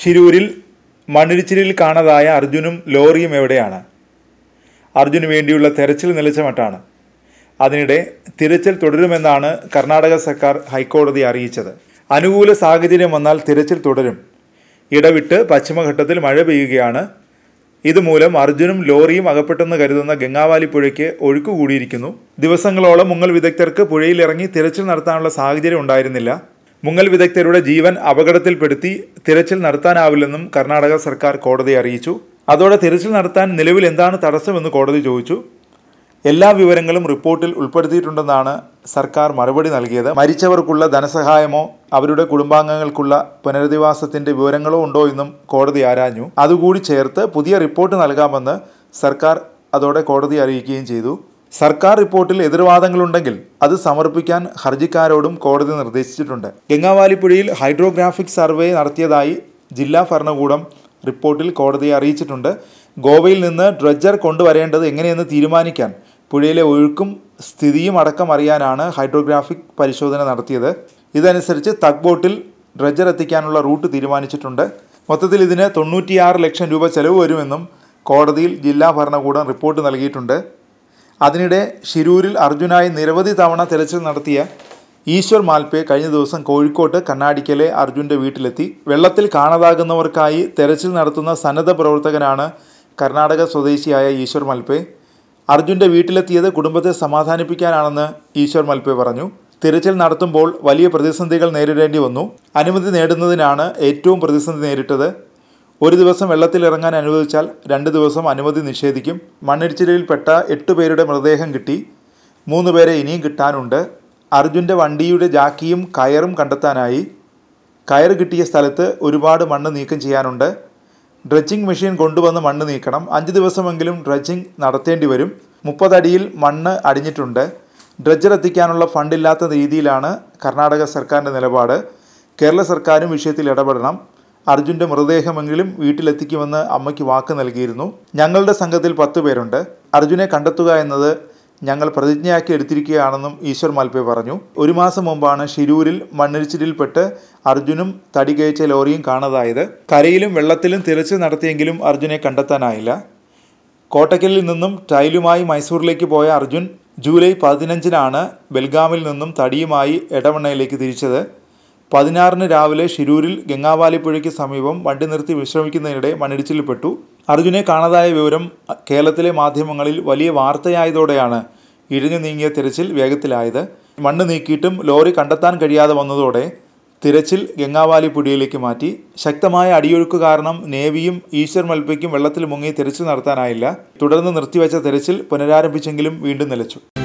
ഷിരൂരിൽ മണ്ണിടിച്ചിലിൽ കാണാതായ അർജുനും ലോറിയും എവിടെയാണ് അർജുന് വേണ്ടിയുള്ള തെരച്ചിൽ നിലച്ച മട്ടാണ് അതിനിടെ തിരച്ചിൽ തുടരുമെന്നാണ് കർണാടക സർക്കാർ ഹൈക്കോടതി അറിയിച്ചത് അനുകൂല സാഹചര്യം വന്നാൽ തിരച്ചിൽ തുടരും ഇടവിട്ട് പശ്ചിമഘട്ടത്തിൽ മഴ പെയ്യുകയാണ് ഇതുമൂലം അർജുനും ലോറിയും അകപ്പെട്ടെന്ന് കരുതുന്ന ഗംഗാവാലി പുഴയ്ക്ക് ഒഴുക്കുകൂടിയിരിക്കുന്നു കൂടിയിരിക്കുന്നു ദിവസങ്ങളോളം മുങ്ങൽ വിദഗ്ധർക്ക് പുഴയിലിറങ്ങി തിരച്ചിൽ നടത്താനുള്ള സാഹചര്യം ഉണ്ടായിരുന്നില്ല മുങ്ങൽ വിദഗ്ധരുടെ ജീവൻ അപകടത്തിൽപ്പെടുത്തി തിരച്ചിൽ നടത്താനാവില്ലെന്നും കർണാടക സർക്കാർ കോടതിയെ അറിയിച്ചു അതോടെ തിരച്ചിൽ നടത്താൻ നിലവിൽ എന്താണ് തടസ്സമെന്ന് കോടതി ചോദിച്ചു എല്ലാ വിവരങ്ങളും റിപ്പോർട്ടിൽ ഉൾപ്പെടുത്തിയിട്ടുണ്ടെന്നാണ് സർക്കാർ മറുപടി നൽകിയത് മരിച്ചവർക്കുള്ള ധനസഹായമോ അവരുടെ കുടുംബാംഗങ്ങൾക്കുള്ള പുനരധിവാസത്തിൻ്റെ വിവരങ്ങളോ ഉണ്ടോ എന്നും കോടതി ആരാഞ്ഞു അതുകൂടി ചേർത്ത് പുതിയ റിപ്പോർട്ട് നൽകാമെന്ന് സർക്കാർ അതോടെ കോടതി അറിയിക്കുകയും ചെയ്തു സർക്കാർ റിപ്പോർട്ടിൽ എതിർവാദങ്ങളുണ്ടെങ്കിൽ അത് സമർപ്പിക്കാൻ ഹർജിക്കാരോടും കോടതി നിർദ്ദേശിച്ചിട്ടുണ്ട് ഗംഗാവാലിപ്പുഴയിൽ ഹൈഡ്രോഗ്രാഫിക് സർവേ നടത്തിയതായി ജില്ലാ ഭരണകൂടം റിപ്പോർട്ടിൽ കോടതിയെ അറിയിച്ചിട്ടുണ്ട് ഗോവയിൽ നിന്ന് ഡ്രഡ്ജർ കൊണ്ടുവരേണ്ടത് എങ്ങനെയെന്ന് തീരുമാനിക്കാൻ പുഴയിലെ ഒഴുക്കും സ്ഥിതിയും അടക്കം അറിയാനാണ് ഹൈഡ്രോഗ്രാഫിക് പരിശോധന നടത്തിയത് ഇതനുസരിച്ച് തക് ബോട്ടിൽ ഡ്രഡ്ജർ എത്തിക്കാനുള്ള റൂട്ട് തീരുമാനിച്ചിട്ടുണ്ട് മൊത്തത്തിൽ ഇതിന് തൊണ്ണൂറ്റിയാറ് ലക്ഷം രൂപ ചെലവ് വരുമെന്നും കോടതിയിൽ ജില്ലാ ഭരണകൂടം റിപ്പോർട്ട് നൽകിയിട്ടുണ്ട് അതിനിടെ ശിരൂരിൽ അർജുനായി നിരവധി തവണ തെരച്ചിൽ നടത്തിയ ഈശ്വർ മാൽപേ കഴിഞ്ഞ ദിവസം കോഴിക്കോട്ട് കണ്ണാടിക്കലെ അർജുൻ്റെ വീട്ടിലെത്തി വെള്ളത്തിൽ കാണാതാകുന്നവർക്കായി തെരച്ചിൽ നടത്തുന്ന സന്നദ്ധ പ്രവർത്തകനാണ് കർണാടക സ്വദേശിയായ ഈശ്വർ മൽപേ അർജുൻ്റെ വീട്ടിലെത്തിയത് കുടുംബത്തെ സമാധാനിപ്പിക്കാനാണെന്ന് ഈശ്വർ മൽപേ പറഞ്ഞു തിരച്ചിൽ നടത്തുമ്പോൾ വലിയ പ്രതിസന്ധികൾ നേരിടേണ്ടി വന്നു അനുമതി നേടുന്നതിനാണ് ഏറ്റവും പ്രതിസന്ധി നേരിട്ടത് ഒരു ദിവസം വെള്ളത്തിലിറങ്ങാൻ അനുവദിച്ചാൽ രണ്ട് ദിവസം അനുമതി നിഷേധിക്കും മണ്ണിടിച്ചിലയിൽപ്പെട്ട എട്ട് പേരുടെ മൃതദേഹം കിട്ടി മൂന്ന് പേരെ ഇനിയും കിട്ടാനുണ്ട് അർജുൻ്റെ വണ്ടിയുടെ ജാക്കിയും കയറും കണ്ടെത്താനായി കയർ കിട്ടിയ സ്ഥലത്ത് ഒരുപാട് മണ്ണ് നീക്കം ചെയ്യാനുണ്ട് ഡ്രച്ചിങ് മെഷീൻ കൊണ്ടുവന്ന് മണ്ണ് നീക്കണം അഞ്ച് ദിവസമെങ്കിലും ഡ്രച്ചിങ് നടത്തേണ്ടി വരും മുപ്പതടിയിൽ മണ്ണ് അടിഞ്ഞിട്ടുണ്ട് ഡ്രഡ്ജർ എത്തിക്കാനുള്ള ഫണ്ടില്ലാത്ത രീതിയിലാണ് കർണാടക സർക്കാരിൻ്റെ നിലപാട് കേരള സർക്കാരും വിഷയത്തിൽ ഇടപെടണം അർജുൻ്റെ മൃതദേഹമെങ്കിലും വീട്ടിലെത്തിക്കുമെന്ന് അമ്മയ്ക്ക് വാക്ക് നൽകിയിരുന്നു ഞങ്ങളുടെ സംഘത്തിൽ പത്ത് പേരുണ്ട് അർജുനെ കണ്ടെത്തുക എന്നത് ഞങ്ങൾ പ്രതിജ്ഞയാക്കി എടുത്തിരിക്കുകയാണെന്നും ഈശ്വർ മാൽപേ പറഞ്ഞു ഒരു മാസം മുമ്പാണ് ഷിരൂരിൽ മണ്ണിരിച്ചിലിൽപ്പെട്ട് അർജുനും തടി കയച്ച ലോറിയും കാണാതായത് കരയിലും വെള്ളത്തിലും തിരച്ചിൽ നടത്തിയെങ്കിലും അർജുനെ കണ്ടെത്താനായില്ല കോട്ടക്കലിൽ നിന്നും ടൈലുമായി മൈസൂരിലേക്ക് പോയ അർജുൻ ജൂലൈ പതിനഞ്ചിനാണ് ബെൽഗാമിൽ നിന്നും തടിയുമായി എടവണ്ണയിലേക്ക് തിരിച്ചത് പതിനാറിന് രാവിലെ ഷിരൂരിൽ ഗംഗാവാലിപ്പുഴയ്ക്ക് സമീപം വണ്ടി നിർത്തി വിശ്രമിക്കുന്നതിനിടെ മണ്ണിടിച്ചിൽപ്പെട്ടു അർജുനെ കാണാതായ വിവരം കേരളത്തിലെ മാധ്യമങ്ങളിൽ വലിയ വാർത്തയായതോടെയാണ് ഇഴഞ്ഞു നീങ്ങിയ തിരച്ചിൽ വേഗത്തിലായത് മണ്ണ് നീക്കിയിട്ടും ലോറി കണ്ടെത്താൻ കഴിയാതെ വന്നതോടെ തിരച്ചിൽ ഗംഗാവാലിപ്പുഴയിലേക്ക് മാറ്റി ശക്തമായ അടിയൊഴുക്ക് കാരണം നേവിയും ഈശ്വർ മൽപ്പയ്ക്കും വെള്ളത്തിൽ മുങ്ങി തിരച്ചിൽ നടത്താനായില്ല തുടർന്ന് നിർത്തിവെച്ച തിരച്ചിൽ പുനരാരംഭിച്ചെങ്കിലും വീണ്ടും നിലച്ചു